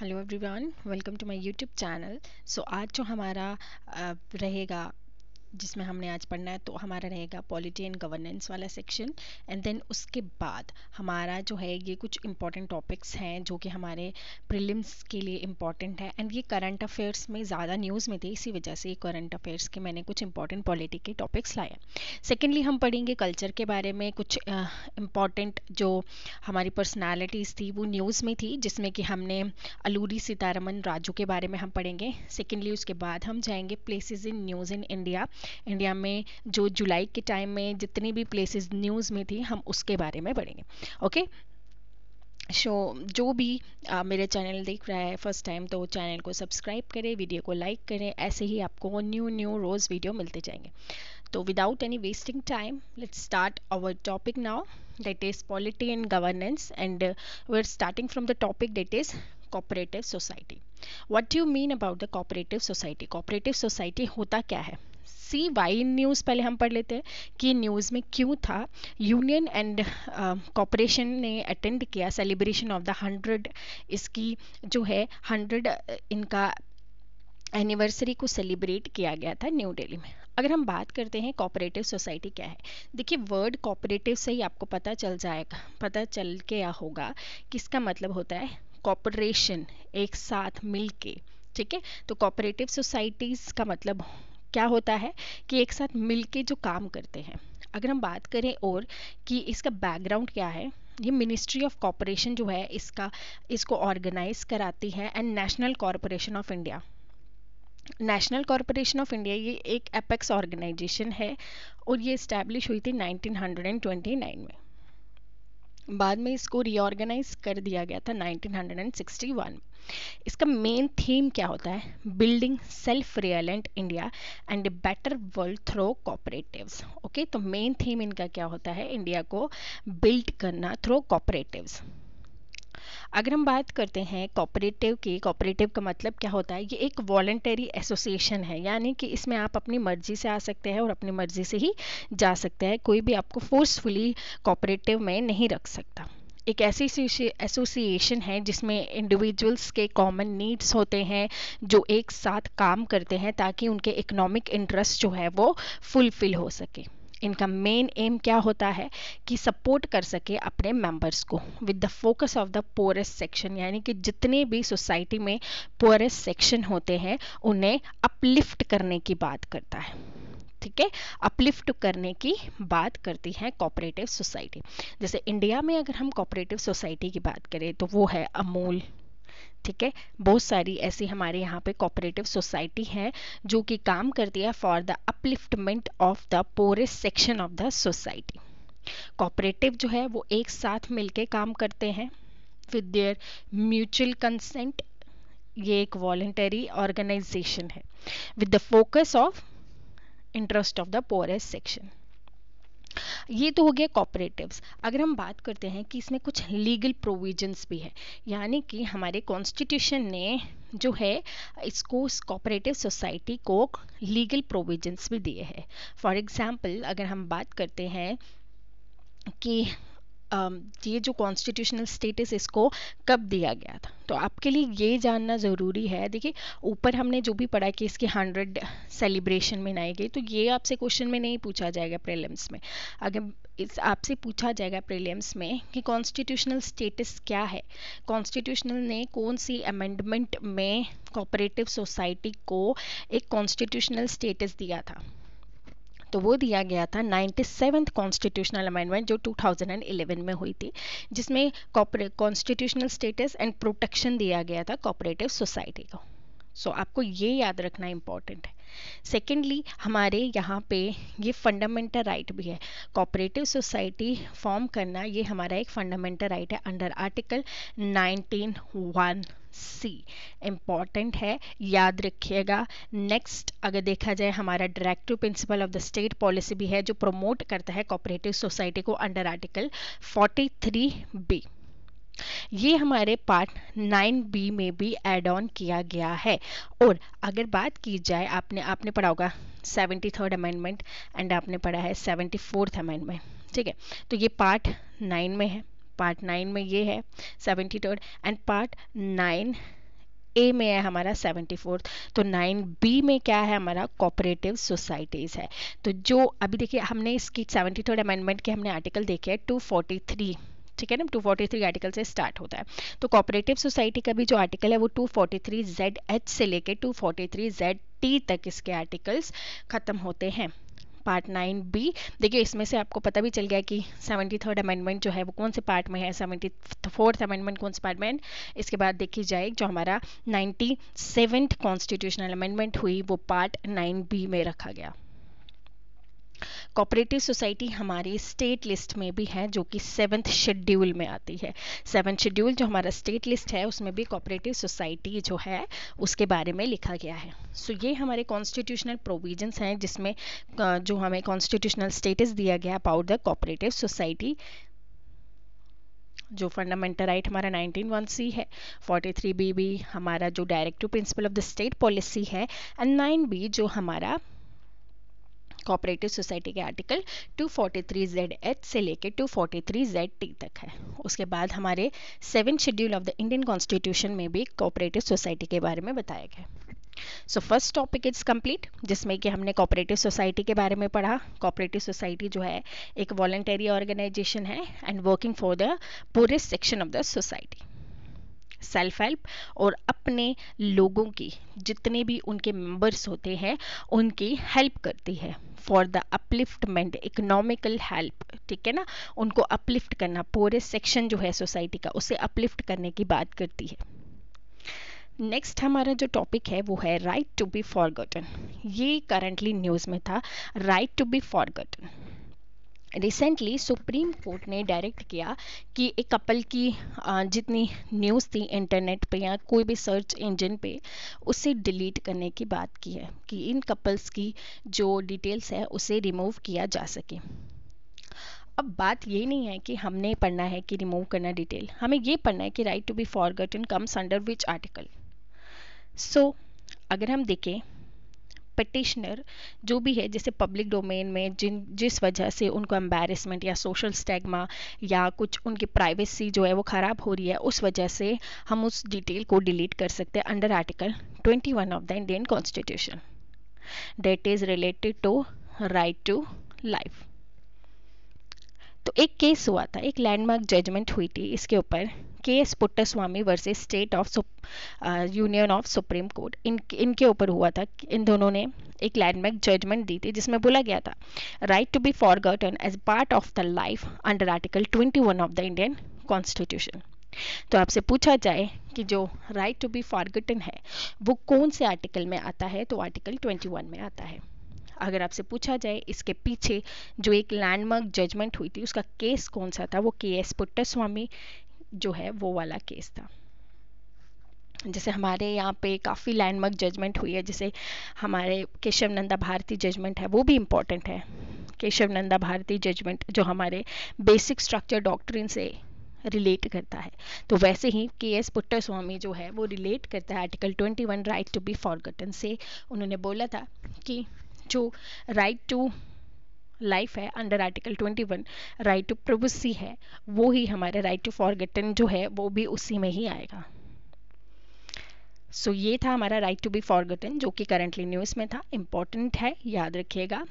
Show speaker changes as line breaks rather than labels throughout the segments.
Hello everyone welcome to my YouTube channel so आज जो हमारा रहेगा जिसमें हमने आज पढ़ना है तो हमारा रहेगा पॉलिटी एंड गवर्नेंस वाला सेक्शन एंड देन उसके बाद हमारा जो है ये कुछ इंपॉर्टेंट टॉपिक्स हैं जो कि हमारे प्रिलिम्स के लिए इंपॉर्टेंट है एंड ये करंट अफेयर्स में ज़्यादा न्यूज़ में थे इसी वजह से ये करंट अफेयर्स के मैंने कुछ इंपॉर्टेंट पॉलिटी के टॉपिक्स लाए सेकेंडली हम पढ़ेंगे कल्चर के बारे में कुछ इम्पॉर्टेंट uh, जो हमारी पर्सनैलिटीज़ थी वो न्यूज़ में थी जिसमें कि हमने अलूरी सीतारमन राजू के बारे में हम पढ़ेंगे सेकेंडली उसके बाद हम जाएंगे places in news in India India में जो जुलाई के टाइम में जितनी भी प्लेसेस न्यूज़ में थी हम उसके बारे में पढ़ेंगे ओके शो जो भी आ, मेरे चैनल देख रहा है फर्स्ट टाइम तो चैनल को सब्सक्राइब करें वीडियो को लाइक करें ऐसे ही आपको न्यू न्यू रोज़ वीडियो मिलते जाएंगे तो without any wasting time let's start our topic now that is polity and governance and we are starting from the topic that is cooperative society what you mean about the cooperative society cooperative society होता क्या है सी Y news पहले हम पढ़ लेते हैं कि news में क्यों था यूनियन एंड कॉपरेशन ने अटेंड किया सेलिब्रेशन ऑफ द हंड्रेड इसकी जो है हंड्रेड इनका एनिवर्सरी को सेलिब्रेट किया गया था न्यू दिल्ली में अगर हम बात करते हैं कॉपरेटिव सोसाइटी क्या है देखिए वर्ड कॉपरेटिव से ही आपको पता चल जाएगा पता चल या होगा किसका मतलब होता है कॉपरेशन एक साथ मिल के ठीक है तो कॉपरेटिव सोसाइटीज़ का मतलब क्या होता है कि एक साथ मिल जो काम करते हैं अगर हम बात करें और कि इसका बैकग्राउंड क्या है ये मिनिस्ट्री ऑफ कॉपरेशन जो है इसका इसको ऑर्गेनाइज कराती है and national corporation of India national corporation of India ये एक एपेक्स ऑर्गेनाइजेशन है और ये इस्टेब्लिश हुई थी 1929 में बाद में इसको रीऑर्गेनाइज कर दिया गया था 1961 में इसका मेन थीम क्या होता है building self reliant India and a better world through cooperative okay तो मेन थीम इनका क्या होता है इंडिया को बिल्ड करना थ्रो कॉपरेटिव अगर हम बात करते हैं कॉपरेटिव की कॉपरेटिव का मतलब क्या होता है ये एक वॉल्टरी एसोसिएशन है यानी कि इसमें आप अपनी मर्जी से आ सकते हैं और अपनी मर्जी से ही जा सकते हैं कोई भी आपको फोर्सफुली कॉपरेटिव में नहीं रख सकता एक ऐसी एसोसिएशन है जिसमें इंडिविजुअल्स के कॉमन नीड्स होते हैं जो एक साथ काम करते हैं ताकि उनके इकोनॉमिक इंटरेस्ट जो है वो फुलफिल हो सके इनका मेन एम क्या होता है कि सपोर्ट कर सके अपने मेंबर्स को with the focus of the poorest section यानी कि जितने भी सोसाइटी में पोरेस्ट सेक्शन होते हैं उन्हें अपलिफ्ट करने की बात करता है ठीक है अपलिफ्ट करने की बात करती है कॉपरेटिव सोसाइटी जैसे इंडिया में अगर हम कॉपरेटिव सोसाइटी की बात करें तो वो है अमूल ठीक है बहुत सारी ऐसी हमारे यहाँ पे कॉपरेटिव सोसाइटी है जो कि काम करती है for the upliftment of the poorest section of the society cooperative जो है वो एक साथ मिलके काम करते हैं विद देयर म्यूचुअल कंसेंट ये एक वॉलेंटरी ऑर्गेनाइजेशन है with the focus of interest of the poorest section ये तो हो गया कॉपरेटिव्स अगर हम बात करते हैं कि इसमें कुछ लीगल प्रोविजंस भी है यानी कि हमारे कॉन्स्टिट्यूशन ने जो है इसको कॉपरेटिव सोसाइटी को लीगल प्रोविजंस भी दिए हैं फॉर एग्जांपल अगर हम बात करते हैं कि ये जो कॉन्स्टिट्यूशनल स्टेटस इसको कब दिया गया था तो आपके लिए ये जानना ज़रूरी है देखिए ऊपर हमने जो भी पढ़ा कि इसकी हंड्रेड सेलिब्रेशन में नाई गई तो ये आपसे क्वेश्चन में नहीं पूछा जाएगा प्रीलिम्स में अगर इस आपसे पूछा जाएगा प्रीलिम्स में कि कॉन्स्टिट्यूशनल स्टेटस क्या है कॉन्स्टिट्यूशनल ने कौन सी अमेंडमेंट में कोऑपरेटिव सोसाइटी को एक कॉन्स्टिट्यूशनल स्टेटस दिया था तो वो दिया गया था नाइन्टी सेवन्थ कॉन्स्टिट्यूशनल अमेंडमेंट जो 2011 में हुई थी जिसमें कॉन्स्टिट्यूशनल स्टेटस एंड प्रोटेक्शन दिया गया था कॉपरेटिव सोसाइटी को सो so, आपको ये याद रखना इम्पॉर्टेंट है सेकेंडली हमारे यहाँ पे ये फंडामेंटल राइट right भी है कॉपरेटिव सोसाइटी फॉर्म करना ये हमारा एक फंडामेंटल राइट right है अंडर आर्टिकल 19.1 सी इम्पॉर्टेंट है याद रखिएगा नेक्स्ट अगर देखा जाए हमारा directive principle of the state policy भी है जो प्रमोट करता है कॉपरेटिव सोसाइटी को अंडर आर्टिकल 43 बी ये हमारे पार्ट नाइन बी में भी एड ऑन किया गया है और अगर बात की जाए आपने आपने पढ़ा होगा सेवेंटी थर्ड अमेंडमेंट एंड आपने पढ़ा है सेवेंटी फोर्थ अमेंडमेंट ठीक है तो ये पार्ट नाइन में है पार्ट नाइन में ये है seventy third and part nine A में है हमारा सेवेंटी फोर्थ तो नाइन बी में क्या है हमारा कोऑपरेटिव सोसाइटीज़ है तो जो अभी देखिए हमने इसकी सेवेंटी थर्ड अमेंडमेंट के हमने आर्टिकल देखे हैं टू फोर्टी थ्री ठीक है ना टू फोर्टी थ्री आर्टिकल से स्टार्ट होता है तो कॉपरेटिव सोसाइटी का भी जो आर्टिकल है वो two forty three Z H से लेके थ्री जेड टी तक इसके आर्टिकल्स खत्म होते हैं पार्ट नाइन बी देखिए इसमें से आपको पता भी चल गया कि सेवेंटी थर्ड अमेंडमेंट जो है वो कौन से पार्ट में है सेवेंटी फोर्थ अमेंडमेंट कौन से पार्ट में इसके बाद देखी जाए जो हमारा नाइन्टी सेवेंथ कॉन्स्टिट्यूशनल अमेंडमेंट हुई वो पार्ट नाइन बी में रखा गया कोऑपरेटिव सोसाइटी हमारी स्टेट लिस्ट में भी है जो कि सेवन्थ शेड्यूल में आती है सेवन्थ शेड्यूल जो हमारा स्टेट लिस्ट है उसमें भी कोऑपरेटिव सोसाइटी जो है उसके बारे में लिखा गया है सो so, ये हमारे कॉन्स्टिट्यूशनल प्रोविजंस हैं जिसमें जो हमें कॉन्स्टिट्यूशनल स्टेटस दिया गया अबाउट द कोऑपरेटिव सोसाइटी जो फंडामेंटल राइट हमारा 191 सी है 43 बी भी हमारा जो directive principle of the state policy है एंड 9 बी जो हमारा कोऑपरेटिव सोसाइटी के आर्टिकल 243 जेड एच से लेकर 243 जेड टी तक है उसके बाद हमारे seven schedule of the Indian constitution में भी कोऑपरेटिव सोसाइटी के बारे में बताया गया so first topic is complete जिसमें कि हमने कोऑपरेटिव सोसाइटी के बारे में पढ़ा कोऑपरेटिव सोसाइटी जो है एक वॉलेंटरी ऑर्गेनाइजेशन है एंड वर्किंग फॉर द पूरे section of the society self help और अपने लोगों की जितने भी उनके मेंबर्स होते हैं उनकी हेल्प करती है for the upliftment economical help ठीक है ना उनको अपलिफ्ट करना पूरे सेक्शन जो है सोसाइटी का उसे अपलिफ्ट करने की बात करती है नेक्स्ट हमारा जो टॉपिक है वो है राइट टू बी फॉरगॉटन ये करंटली न्यूज़ में था right to be forgotten recently supreme court ने डायरेक्ट किया कि एक कपल की जितनी न्यूज़ थी इंटरनेट पे या कोई भी सर्च इंजन पे उसे डिलीट करने की बात की है कि इन कपल्स की जो डिटेल्स है उसे रिमूव किया जा सके अब बात ये नहीं है कि हमने पढ़ना है कि रिमूव करना डिटेल हमें ये पढ़ना है कि right to be forgotten comes under which article so अगर हम देखें पटिशनर जो भी है जैसे पब्लिक डोमेन में जिन जिस वजह से उनको एम्बेरसमेंट या सोशल स्टेगमा या कुछ उनकी प्राइवेसी जो है वो ख़राब हो रही है उस वजह से हम उस डिटेल को डिलीट कर सकते हैं under article 21 of the Indian constitution that is related to right to life तो एक केस हुआ था एक लैंडमार्क जजमेंट हुई थी इसके ऊपर K S Puttaswamy versus state of union of supreme court इन इनके ऊपर हुआ था इन दोनों ने एक लैंडमार्क जजमेंट दी थी जिसमें बोला गया था right to be forgotten as part of the life under article 21 of the Indian constitution तो आपसे पूछा जाए कि जो राइट टू बी फॉरगटन है वो कौन से आर्टिकल में आता है तो आर्टिकल 21 में आता है अगर आपसे पूछा जाए इसके पीछे जो एक लैंडमार्क जजमेंट हुई थी उसका केस कौन सा था वो के एस पुट्टास्वामी जो है वो वाला केस था जैसे हमारे यहाँ पे काफ़ी लैंडमार्क जजमेंट हुई है जैसे हमारे केशव नंदा भारती जजमेंट है वो भी इम्पोर्टेंट है केशव नंदा भारती जजमेंट जो हमारे बेसिक स्ट्रक्चर डॉक्ट्रिन से रिलेट करता है तो वैसे ही के एस पुट्टर स्वामी जो है वो रिलेट करता है article 21 right to be forgotten से उन्होंने बोला था कि जो राइट टू लाइफ है under article 21 right to privacy है वो ही हमारे राइट टू फॉरगेटन जो है वो भी उसी में ही आएगा सो so, ये था हमारा राइट टू बी फॉरगेटन जो कि करंटली न्यूज़ में था इम्पॉर्टेंट है याद रखिएगा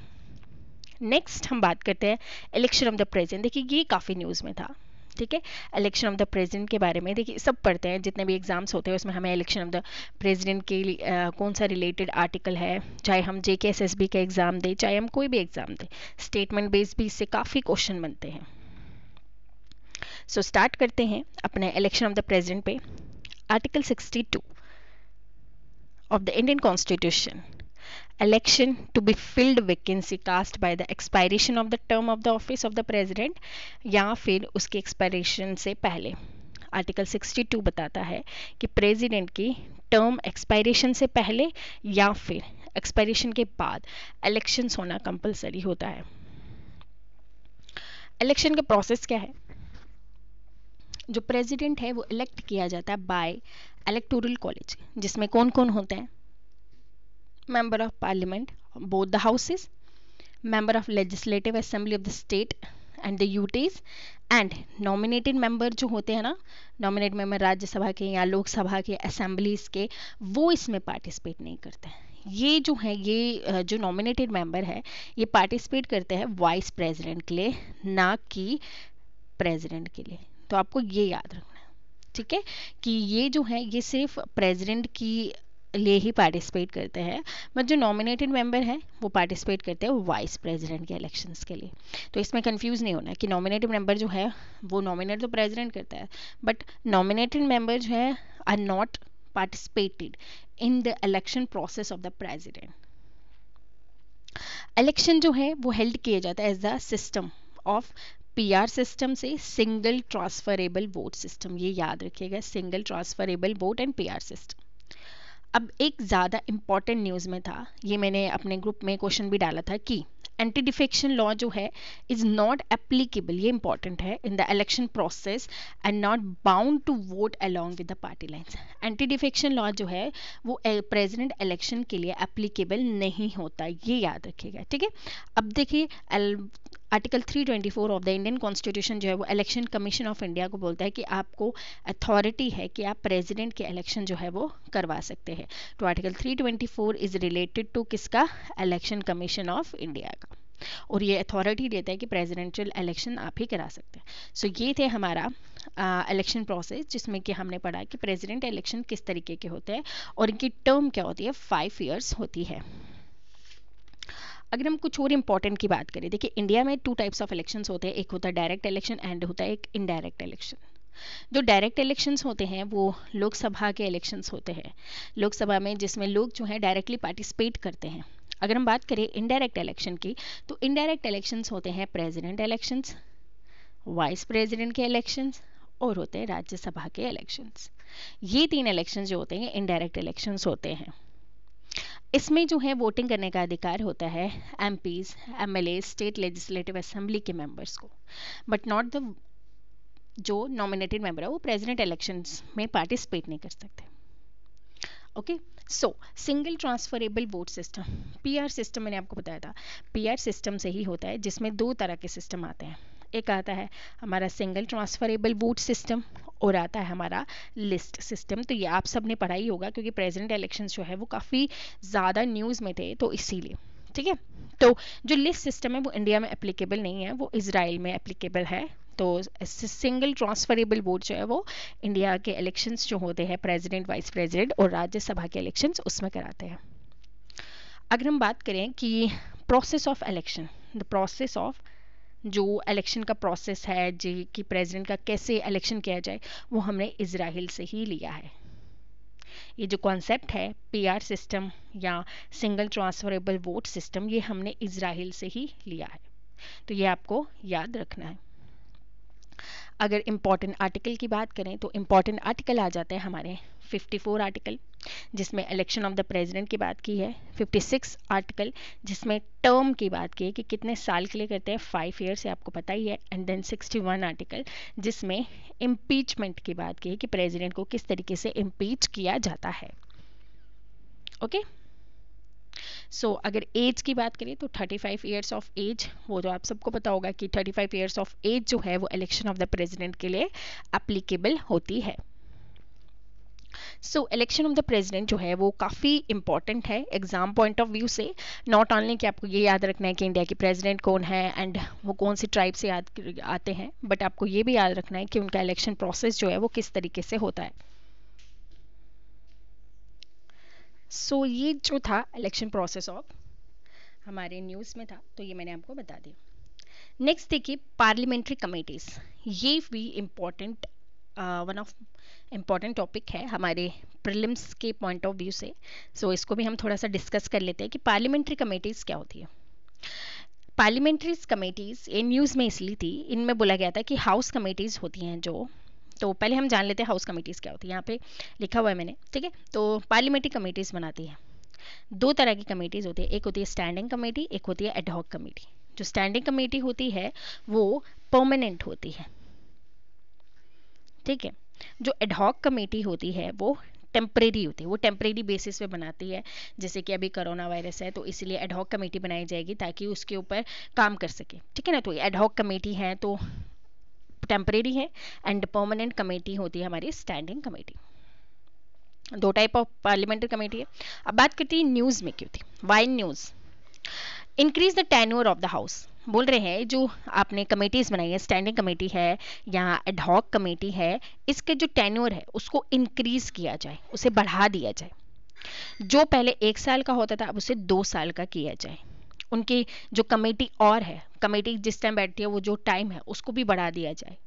नेक्स्ट हम बात करते हैं इलेक्शन ऑफ द प्रेजेंट देखिए ये काफ़ी न्यूज़ में था ठीक है इलेक्शन ऑफ द प्रेसिडेंट के बारे में देखिए सब पढ़ते हैं जितने भी एग्जाम्स होते हैं उसमें हमें इलेक्शन ऑफ द प्रेसिडेंट के लिए आ, कौन सा रिलेटेड आर्टिकल है चाहे हम J K S S B का एग्ज़ाम दें चाहे हम कोई भी एग्ज़ाम दें स्टेटमेंट बेस भी इससे काफ़ी क्वेश्चन बनते हैं सो so, स्टार्ट करते हैं अपने इलेक्शन ऑफ द प्रेजिडेंट पे article sixty two of the Indian constitution election to be filled vacancy caused by the expiration of the term of the office of the president या फिर उसके expiration से पहले article 62 बताता है कि president की टर्म एक्सपायरेशन से पहले या फिर एक्सपायरेशन के बाद इलेक्शन होना कंपलसरी होता है इलेक्शन का प्रोसेस क्या है जो प्रेसिडेंट है वो इलेक्ट किया जाता है बाय इलेक्टोरल कॉलेज जिसमें कौन कौन होते हैं member of parliament both the houses member of legislative assembly of the state and the UTs and nominated member जो होते हैं ना नॉमिनेट मेम्बर राज्यसभा के या लोकसभा के असेंबलीज के वो इसमें पार्टिसिपेट नहीं करते हैं ये जो है ये जो नॉमिनेटेड मेंबर है ये पार्टिसिपेट करते हैं वाइस प्रेसिडेंट के लिए ना कि प्रेसिडेंट के लिए तो आपको ये याद रखना है ठीक है कि ये जो है ये सिर्फ प्रेसिडेंट की लिए ही पार्टिसिपेट करते हैं बट जो नॉमिनेटेड मेंबर हैं वो पार्टिसिपेट करते हैं वाइस प्रेसिडेंट के इलेक्शंस के लिए तो इसमें कंफ्यूज नहीं होना कि नॉमिनेटेड मेंबर जो है वो नॉमिनेट तो प्रेसिडेंट करता है बट नॉमिनेटेड मेंबर जो है are not participated in the election process of the president election जो है वो हेल्ड किया जाता है as the system of PR system से सिंगल ट्रांसफरेबल वोट सिस्टम ये याद रखिएगा single transferable vote and PR system अब एक ज़्यादा इम्पॉर्टेंट न्यूज़ में था ये मैंने अपने ग्रुप में क्वेश्चन भी डाला था कि एंटी डिफेक्शन लॉ जो है इज़ नॉट एप्लीकेबल ये इंपॉर्टेंट है in the election process and not bound to vote along with the party lines anti defection law जो है वो प्रेजिडेंट इलेक्शन के लिए एप्लीकेबल नहीं होता ये याद रखिएगा ठीक है अब देखिए article 324 of the Indian constitution जो है वो इलेक्शन कमीशन ऑफ इंडिया को बोलता है कि आपको अथॉरिटी है कि आप प्रेसिडेंट के इलेक्शन जो है वो करवा सकते हैं तो आर्टिकल 324 इज रिलेटेड टू किसका इलेक्शन कमीशन ऑफ इंडिया का और ये अथॉरिटी देता है कि प्रेसिडेंशियल इलेक्शन आप ही करा सकते हैं सो so, ये थे हमारा इलेक्शन प्रोसेस जिसमें कि हमने पढ़ा कि प्रेसिडेंट इलेक्शन किस तरीके के होते हैं और इनकी टर्म क्या होती है फाइव ईयर्स होती है अगर हम कुछ और इम्पॉर्टेंट की बात करें देखिए इंडिया में टू टाइप्स ऑफ इलेक्शंस होते हैं एक होता है डायरेक्ट इलेक्शन एंड होता है एक इनडायरेक्ट इलेक्शन जो डायरेक्ट इलेक्शंस होते हैं वो लोकसभा के इलेक्शंस होते हैं लोकसभा में जिसमें लोग जो हैं डायरेक्टली पार्टिसिपेट करते हैं अगर हम बात करें इनडायरेक्ट इलेक्शन की तो इनडायरेक्ट इलेक्शंस होते हैं प्रेसिडेंट इलेक्शंस वाइस प्रेसिडेंट के इलेक्शंस और होते हैं राज्यसभा के इलेक्शंस ये तीन इलेक्शंस जो होते हैं इनडायरेक्ट इलेक्शंस होते हैं इसमें जो है वोटिंग करने का अधिकार होता है MPs M L A state legislative assembly के मेंबर्स को बट नॉट द जो नॉमिनेटेड मेंबर है वो प्रेजिडेंट इलेक्शन में पार्टिसिपेट नहीं कर सकते okay so single transferable vote system P R system मैंने आपको बताया था पी आर सिस्टम से ही होता है जिसमें दो तरह के सिस्टम आते हैं एक आता है हमारा सिंगल ट्रांसफरेबल वोट सिस्टम और आता है हमारा लिस्ट सिस्टम तो ये आप सब ने पढ़ा ही होगा क्योंकि प्रेजेंट इलेक्शन जो है वो काफ़ी ज़्यादा न्यूज़ में थे तो इसीलिए ठीक है तो जो लिस्ट सिस्टम है वो इंडिया में एप्लीकेबल नहीं है वो इसराइल में एप्लीकेबल है तो सिंगल ट्रांसफरेबल वोट जो है वो इंडिया के इलेक्शंस जो होते हैं प्रेसिडेंट वाइस प्रेसिडेंट और राज्यसभा के इलेक्शंस उसमें कराते हैं अगर हम बात करें कि process of election the process of जो इलेक्शन का प्रोसेस है जे कि प्रेसिडेंट का कैसे इलेक्शन किया जाए वो हमने इसराइल से ही लिया है ये जो कॉन्सेप्ट है पीआर सिस्टम या सिंगल ट्रांसफरेबल वोट सिस्टम ये हमने इसराइल से ही लिया है तो ये आपको याद रखना है अगर इम्पॉर्टेंट आर्टिकल की बात करें तो इम्पॉर्टेंट आर्टिकल आ जाते हैं हमारे 54 आर्टिकल जिसमें इलेक्शन ऑफ द प्रेसिडेंट की बात की है 56 आर्टिकल जिसमें टर्म की बात की है कि कितने साल के लिए करते हैं फाइव ईयर्स ये आपको पता ही है एंड देन 61 आर्टिकल जिसमें इम्पीचमेंट की बात की है कि प्रेसिडेंट को किस तरीके से इम्पीच किया जाता है ओके okay? सो so, अगर एज की बात करें तो 35 फाइव ईयर्स ऑफ एज वो तो आप सबको पता होगा कि 35 फाइव ईयर्स ऑफ एज जो है वो इलेक्शन ऑफ द प्रेसिडेंट के लिए अप्लीकेबल होती है so election of the president जो है वो काफ़ी इंपॉर्टेंट है एग्जाम पॉइंट ऑफ व्यू से नॉट ऑनली कि आपको ये याद रखना है कि इंडिया के प्रेसिडेंट कौन है एंड वो कौन सी ट्राइब से याद आते हैं बट आपको ये भी याद रखना है कि उनका इलेक्शन प्रोसेस जो है वो किस तरीके से होता है सो so, ये जो था इलेक्शन प्रोसेस ऑफ हमारे न्यूज़ में था तो ये मैंने आपको बता दिया नेक्स्ट देखिए पार्लियामेंट्री कमेटीज़ ये भी important one of important topic है हमारे प्रिलिम्स के पॉइंट ऑफ व्यू से सो so, इसको भी हम थोड़ा सा डिस्कस कर लेते हैं कि पार्लियामेंट्री कमेटीज़ क्या होती है पार्लियामेंट्री कमेटीज़ ये न्यूज़ में इसलिए थी इनमें बोला गया था कि हाउस कमेटीज़ होती हैं जो तो पहले हम जान लेते हैं हाउस कमेटीज़ क्या होती है यहाँ पे लिखा हुआ है मैंने ठीक है तो पार्लियामेंट्री कमेटीज़ बनाती है दो तरह की कमेटीज़ होती है एक होती है स्टैंडिंग कमेटी एक होती है एडहॉक कमेटी जो स्टैंडिंग कमेटी होती है वो परमानेंट होती है ठीक है जो एडहॉक कमेटी होती है वो टेम्परेरी होती है वो टेम्परेरी बेसिस पे बनाती है जैसे कि अभी कोरोना वायरस है तो इसलिए एडहॉक कमेटी बनाई जाएगी ताकि उसके ऊपर काम कर सके ठीक है ना तो एडहॉक कमेटी है तो टेम्परेरी है एंड परमानेंट कमेटी होती है हमारी स्टैंडिंग कमेटी दो टाइप ऑफ पार्लियामेंट्री कमेटी है अब बात करती है न्यूज़ में क्यों थी why in news increase the tenure of the house बोल रहे हैं जो आपने कमेटीज़ बनाई है स्टैंडिंग कमेटी है या एडहॉक कमेटी है इसके जो टेन्योर है उसको इंक्रीज़ किया जाए उसे बढ़ा दिया जाए जो पहले एक साल का होता था अब उसे दो साल का किया जाए उनकी जो कमेटी और है कमेटी जिस टाइम बैठती है वो जो टाइम है उसको भी बढ़ा दिया जाए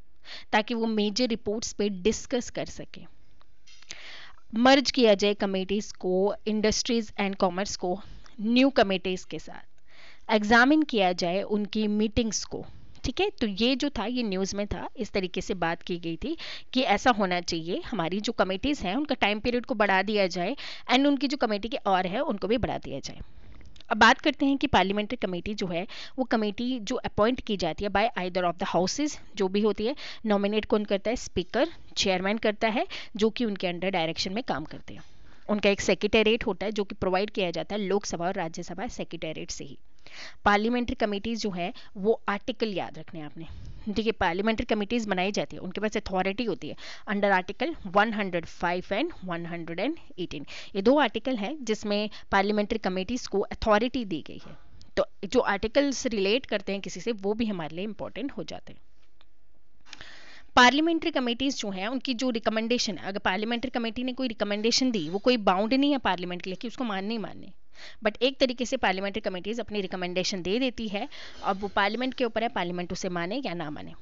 ताकि वो मेजर रिपोर्ट्स पे डिस्कस कर सके मर्ज किया जाए कमेटीज़ को इंडस्ट्रीज़ एंड कॉमर्स को न्यू कमेटीज़ के साथ एग्जामिन किया जाए उनकी मीटिंग्स को ठीक है तो ये जो था ये न्यूज़ में था इस तरीके से बात की गई थी कि ऐसा होना चाहिए हमारी जो कमेटीज़ हैं उनका टाइम पीरियड को बढ़ा दिया जाए एंड उनकी जो कमेटी के और है उनको भी बढ़ा दिया जाए अब बात करते हैं कि पार्लियामेंट्री कमेटी जो है वो कमेटी जो अपॉइंट की जाती है by either of the houses जो भी होती है नॉमिनेट कौन करता है स्पीकर चेयरमैन करता है जो कि उनके अंडर डायरेक्शन में काम करते हैं उनका एक सेक्रेटेरिएट होता है जो कि प्रोवाइड किया जाता है लोकसभा और राज्यसभा सेक्रेटेरिएट से ही पार्लियामेंट्री कमेटीज़ जो है वो आर्टिकल याद रखने आपने ठीक है पार्लियामेंट्री कमेटीज़ बनाई जाती है उनके पास अथॉरिटी होती है अंडर आर्टिकल 105 एंड 118 ये दो आर्टिकल हैं जिसमें पार्लियामेंट्री कमेटीज़ को अथॉरिटी दी गई है तो जो आर्टिकल्स रिलेट करते हैं किसी से वो भी हमारे लिए इंपॉर्टेंट हो जाते हैं पार्लियामेंट्री कमेटीज जो हैं उनकी जो रिकमेंडेशन अगर पार्लियामेंट्री कमेटी ने कोई रिकमेंडेशन दी वो कोई बाउंड नहीं है पार्लियामेंट के लिए कि उसको मानने ही मानने बट एक तरीके से पार्लियामेंट्री कमेटीज़ अपनी रिकमेंडेशन दे देती है अब वो पार्लियामेंट के ऊपर है पार्लियामेंट उसे माने या ना माने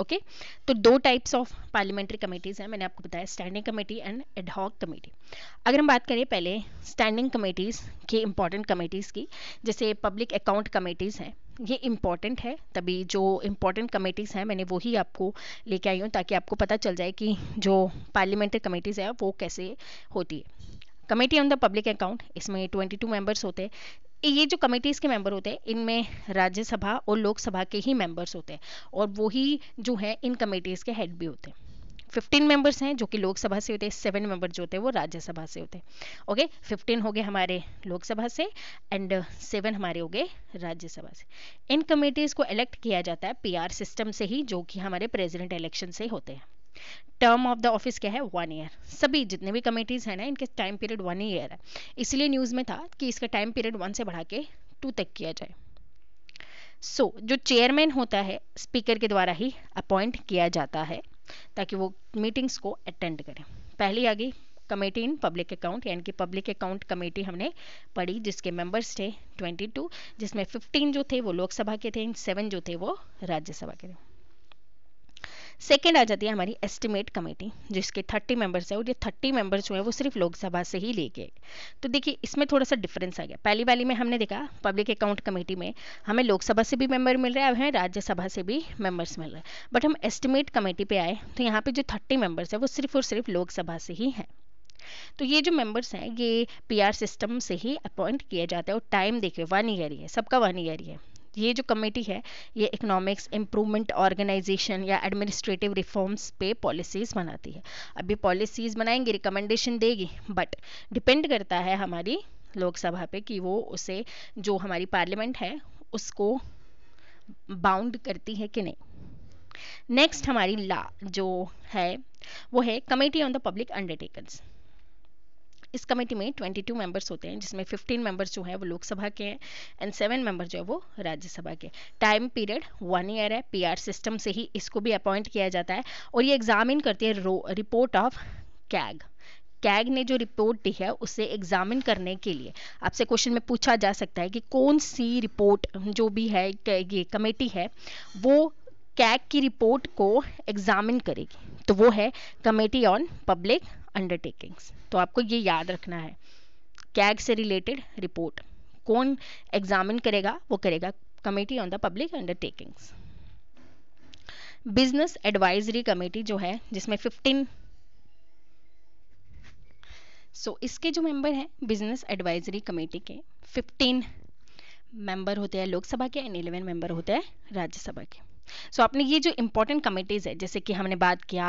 ओके okay? तो दो टाइप्स ऑफ पार्लियामेंट्री कमेटीज़ हैं मैंने आपको बताया standing committee and ad hoc committee अगर हम बात करें पहले स्टैंडिंग कमेटीज़ की इंपॉर्टेंट कमेटीज़ की जैसे पब्लिक अकाउंट कमेटीज़ हैं ये इंपॉर्टेंट है तभी जो इंपॉर्टेंट कमेटीज़ हैं मैंने वही आपको लेके आई हूँ ताकि आपको पता चल जाए कि जो पार्लियामेंट्री कमेटीज़ है वो कैसे होती है committee on the public account इसमें 22 मेंबर्स होते हैं ये जो कमेटीज़ के मेंबर होते हैं इनमें राज्यसभा और लोकसभा के ही मेंबर्स होते हैं और वही जो है इन कमेटीज़ के हेड भी होते हैं फिफ्टीन मेंबर्स हैं जो कि लोकसभा से होते हैं सेवन मेंबर जो होते हैं वो राज्यसभा से होते हैं ओके फिफ्टीन हो गए हमारे लोकसभा से एंड सेवन हमारे हो गए राज्यसभा से इन कमेटीज़ को इलेक्ट किया जाता है पीआर सिस्टम से ही जो कि हमारे प्रेसिडेंट इलेक्शन से होते हैं टर्म ऑफ द ऑफिस क्या है वन ईयर सभी जितने भी कमेटीज़ हैं ना इनके टाइम पीरियड वन ईयर है इसलिए न्यूज़ में था कि इसका टाइम पीरियड वन से बढ़ा के टू तक किया जाए सो so, जो चेयरमैन होता है स्पीकर के द्वारा ही अपॉइंट किया जाता है ताकि वो मीटिंग्स को अटेंड करें पहली आ गई कमेटी इन पब्लिक अकाउंट यानी कि पब्लिक अकाउंट कमेटी हमने पढ़ी जिसके मेंबर्स थे 22 जिसमें 15 जो थे वो लोकसभा के थे एंड 7 जो थे वो राज्यसभा के थे सेकेंड आ जाती है हमारी एस्टिमेट कमेटी जिसके थर्टी मेंबर्स है और ये थर्टी मेंबर्स जो है वो सिर्फ लोकसभा से ही लिए गए तो देखिए इसमें थोड़ा सा डिफरेंस आ गया पहली वाली में हमने देखा पब्लिक अकाउंट कमेटी में हमें लोकसभा से भी मेंबर मिल रहे हैं हमें राज्यसभा से भी मेंबर्स मिल रहे हैं बट हम एस्टिमेट कमेटी पे आए तो यहाँ पे जो थर्टी मेंबर्स है वो सिर्फ और सिर्फ लोकसभा से ही हैं तो ये जो मेंबर्स हैं ये पीआर सिस्टम से ही अपॉइंट किया जाता है और टाइम देखिए वन ईयर ही है सबका वन ईयर ही है ये जो कमेटी है ये इकोनॉमिक्स इम्प्रूवमेंट ऑर्गेनाइजेशन या एडमिनिस्ट्रेटिव रिफॉर्म्स पे पॉलिसीज़ बनाती है अब ये पॉलिसीज़ बनाएंगी रिकमेंडेशन देगी बट डिपेंड करता है हमारी लोकसभा पे कि वो उसे जो हमारी पार्लियामेंट है उसको बाउंड करती है कि नहीं नेक्स्ट हमारी ला जो है वो है committee on the public undertakers इस कमेटी में 22 मेंबर्स होते हैं जिसमें 15 मेंबर्स जो हैं वो लोकसभा के हैं एंड सेवन मेंबर जो है वो राज्यसभा के टाइम पीरियड वन ईयर है पीआर सिस्टम से ही इसको भी अपॉइंट किया जाता है और ये एग्जामिन करती है रिपोर्ट ऑफ कैग कैग ने जो रिपोर्ट दी है उसे एग्जामिन करने के लिए आपसे क्वेश्चन में पूछा जा सकता है कि कौन सी रिपोर्ट जो भी है ये कमेटी है वो कैग की रिपोर्ट को एग्जामिन करेगी तो वो है कमेटी ऑन पब्लिक अंडरटेकिंग्स तो आपको ये याद रखना है कैग से रिलेटेड रिपोर्ट कौन एग्जामिन करेगा वो करेगा committee on the public undertakings business advisory committee जो है जिसमें 15 सो so, इसके जो मेंबर हैं बिजनेस एडवाइजरी कमेटी के 15 मेंबर होते हैं लोकसभा के एंड 11 मेंबर होते हैं राज्यसभा के सो so, आपने ये जो इम्पोर्टेंट कमेटीज़ है जैसे कि हमने बात किया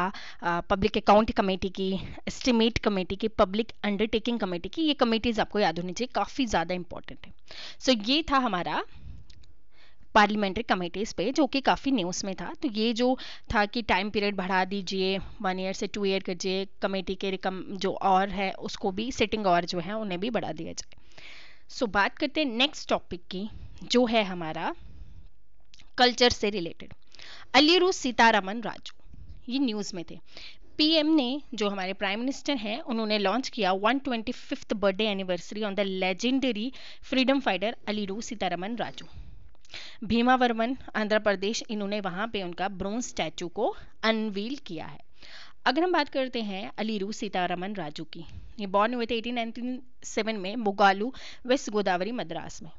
पब्लिक अकाउंट कमेटी की एस्टिमेट कमेटी की पब्लिक अंडरटेकिंग कमेटी की ये कमेटीज़ आपको याद होनी चाहिए काफ़ी ज़्यादा इंपॉर्टेंट है सो so, ये था हमारा पार्लियामेंट्री कमेटीज़ पे जो कि काफ़ी न्यूज़ में था तो ये जो था कि टाइम पीरियड बढ़ा दीजिए वन ईयर से टू ईयर करिए कमेटी के रिकम जो और है उसको भी सिटिंग और जो है उन्हें भी बढ़ा दिया जाए सो so, बात करते हैं नेक्स्ट टॉपिक की जो है हमारा कल्चर से रिलेटेड अलीरू सीतारामन राजू ये न्यूज़ में थे पीएम ने जो हमारे प्राइम मिनिस्टर हैं उन्होंने लॉन्च किया one twenty fifth birthday anniversary on the legendary freedom fighter Alluri Sitaraman Raju Bhimavaram Andhra Pradesh इन्होंने वहाँ पे उनका ब्रोंज स्टैचू को अनवील किया है अगर हम बात करते हैं अलीरू सीतारामन राजू की ये बॉर्न हुए थे 1897 में मुगालू वेस्ट गोदावरी मद्रास में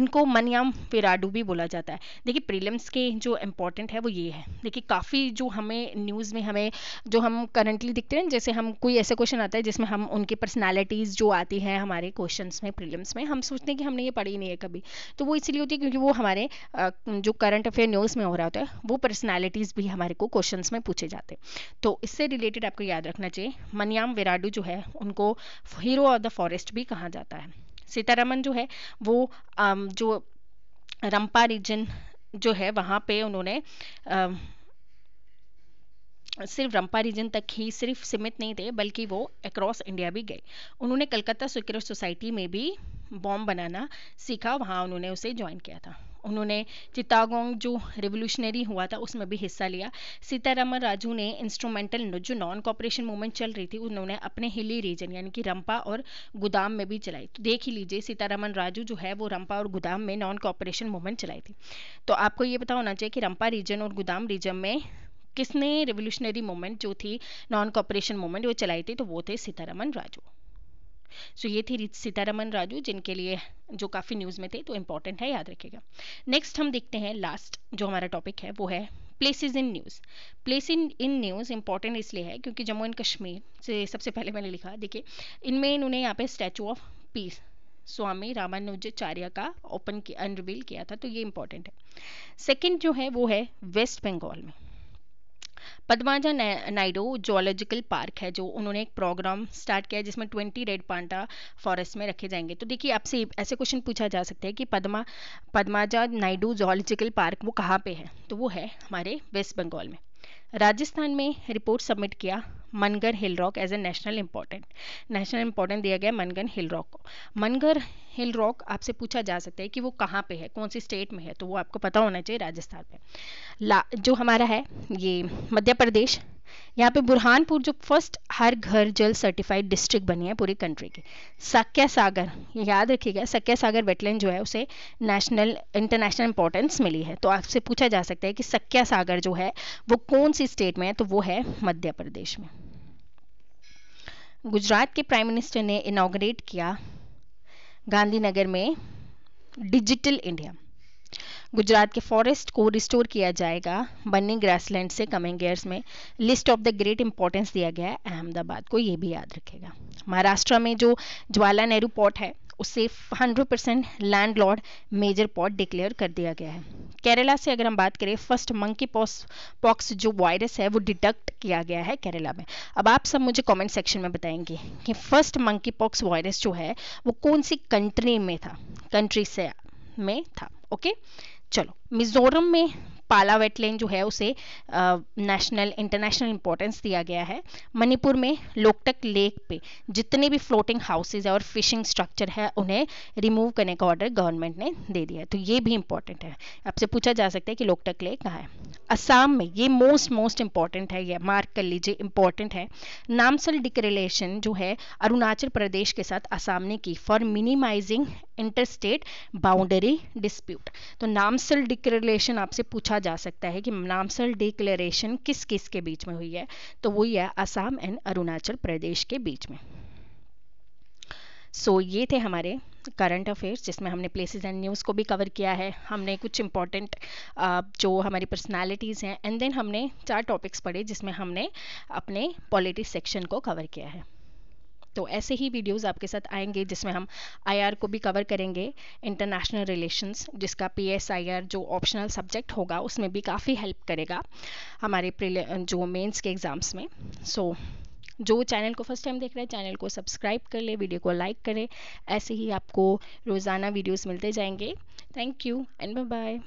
इनको मनयाम पिराडू भी बोला जाता है देखिए प्रीलिम्स के जो इम्पोर्टेंट है वो ये है देखिए काफ़ी जो हमें न्यूज़ में हमें जो हम करंटली दिखते हैं जैसे हम कोई ऐसा क्वेश्चन आता है जिसमें हम उनकी पर्सनैलिटीज़ जो आती है हमारे क्वेश्चन में प्रीलिम्स में हम सोचते हैं कि हमने ये पढ़ी नहीं है कभी तो वो इसलिए होती है क्योंकि वो हमारे जो करंट अफेयर न्यूज़ में हो रहा होता है वो पर्सनैलिटीज़ भी हमारे को क्वेश्चन में पूछे जाते हैं तो इससे रिलेटेड आपको याद रखना चाहिए मनयाम विराडू जो है उनको हीरो ऑफ द फॉरेस्ट भी कहा जाता है सीतारमन जो है वो जो रंपा रीजन जो है वहाँ पे उन्होंने सिर्फ रंपा रीजन तक ही सिर्फ सीमित नहीं थे बल्कि वो अक्रॉस इंडिया भी गए उन्होंने कलकत्ता सिक्योर सोसाइटी में भी बॉम्ब बनाना सीखा वहाँ उन्होंने उसे ज्वाइन किया था उन्होंने चितागोंग जो रिवोल्यूशनरी हुआ था उसमें भी हिस्सा लिया सीतारामन राजू ने इंस्ट्रूमेंटल जो नॉन कॉपरेशन मूवमेंट चल रही थी उन्होंने अपने हिली रीजन यानी कि रंपा और गोदाम में भी चलाई तो देख ही लीजिए सीतारामन राजू जो है वो रंपा और गोदाम में नॉन कॉपरेशन मूवमेंट चलाई थी तो आपको ये पता होना चाहिए कि रंपा रीजन और गोदाम रीजन में किसने रिवोल्यूशनरी मूवमेंट जो थी नॉन कॉपरेशन मूवमेंट वो चलाई थी तो वो थे सीतारमन राजू सो so, ये थी सीतारमन राजू जिनके लिए जो काफ़ी न्यूज़ में थे तो इंपॉर्टेंट है याद रखेगा नेक्स्ट हम देखते हैं लास्ट जो हमारा टॉपिक है वो है places in news place in in news important इसलिए है क्योंकि जम्मू एंड कश्मीर से सबसे पहले मैंने लिखा देखिए इनमें इन्होंने यहाँ पे statue of peace Swami Ramanujacharya का ओपन किया अनरिवील किया था तो ये इंपॉर्टेंट है सेकेंड जो है वो है वेस्ट बंगाल में पदमाजा नायडू जोलॉजिकल पार्क है जो उन्होंने एक प्रोग्राम स्टार्ट किया है जिसमें ट्वेंटी रेड पांडा फॉरेस्ट में रखे जाएंगे तो देखिए आपसे ऐसे क्वेश्चन पूछा जा सकता है कि पदमा पदमाजा नायडू जोलॉजिकल पार्क वो कहाँ पे है तो वो है हमारे वेस्ट बंगाल में राजस्थान में रिपोर्ट सबमिट किया Mangar hill rock as a national important national important दिया गया मनगन हिल रॉक को मनगर हिल रॉक आपसे पूछा जा सकता है कि वो कहाँ पे है कौन सी स्टेट में है तो वो आपको पता होना चाहिए राजस्थान में ला जो हमारा है ये मध्य प्रदेश यहाँ पे बुरहानपुर जो फर्स्ट हर घर जल सर्टिफाइड डिस्ट्रिक्ट बनी है पूरी कंट्री की सक्या सागर याद रखिएगा सक्या सागर वेटलैंड जो है उसे नेशनल इंटरनेशनल इंपॉर्टेंस मिली है तो आपसे पूछा जा सकता है कि सक्या सागर जो है वो कौन सी स्टेट में है तो वो है मध्य प्रदेश में गुजरात के प्राइम मिनिस्टर ने इनाग्रेट किया गांधीनगर में डिजिटल इंडिया गुजरात के फॉरेस्ट को रिस्टोर किया जाएगा बर्निंग ग्रासलैंड से कमिंग ईयर्स में list of the great importance दिया गया है अहमदाबाद को ये भी याद रखेगा महाराष्ट्र में जो ज्वाला नेहरू पोर्ट है उसे 100 percent landlord major port declare कर दिया गया है केरला से अगर हम बात करें फर्स्ट मंकी पॉक्स पॉक्स जो वायरस है वो डिटेक्ट किया गया है केरला में अब आप सब मुझे कमेंट सेक्शन में बताएंगे कि फर्स्ट मंकी पॉक्स वायरस जो है वो कौन सी कंट्री में था कंट्री से में था ओके चलो मिजोरम में पाला वेटलैंड जो है उसे नेशनल इंटरनेशनल इंपॉर्टेंस दिया गया है मणिपुर में लोकटक लेक पे जितने भी फ्लोटिंग हाउसेज है और फिशिंग स्ट्रक्चर है उन्हें रिमूव करने का ऑर्डर गवर्नमेंट ने दे दिया है तो ये भी इंपॉर्टेंट है आपसे पूछा जा सकता है कि लोकटक लेक कहाँ है असम में ये मोस्ट मोस्ट इंपॉर्टेंट है ये मार्क कर लीजिए इंपॉर्टेंट है नामसल डिक्रेलेशन जो है अरुणाचल प्रदेश के साथ असम ने की for minimising interstate boundary dispute तो नामसल डिक्रेलेशन आपसे पूछा पूछा जा सकता है कि नामसल डिक्लेरेशन किस किस के बीच में हुई है तो वो ये असम एंड अरुणाचल प्रदेश के बीच में सो so, ये थे हमारे करंट अफेयर्स जिसमें हमने प्लेसेस एंड न्यूज़ को भी कवर किया है हमने कुछ इम्पॉर्टेंट जो हमारी पर्सनालिटीज़ हैं एंड देन हमने चार टॉपिक्स पढ़े जिसमें हमने अपने पॉलिटिक्स सेक्शन को कवर किया है तो ऐसे ही वीडियोस आपके साथ आएंगे जिसमें हम आईआर को भी कवर करेंगे इंटरनेशनल रिलेशंस जिसका पीएसआईआर जो ऑप्शनल सब्जेक्ट होगा उसमें भी काफ़ी हेल्प करेगा हमारे जो मेंस के एग्ज़ाम्स में सो so, जो चैनल को फर्स्ट टाइम देख रहे हैं चैनल को सब्सक्राइब कर ले वीडियो को लाइक करें ऐसे ही आपको रोज़ाना वीडियोज़ मिलते जाएंगे thank you and bye bye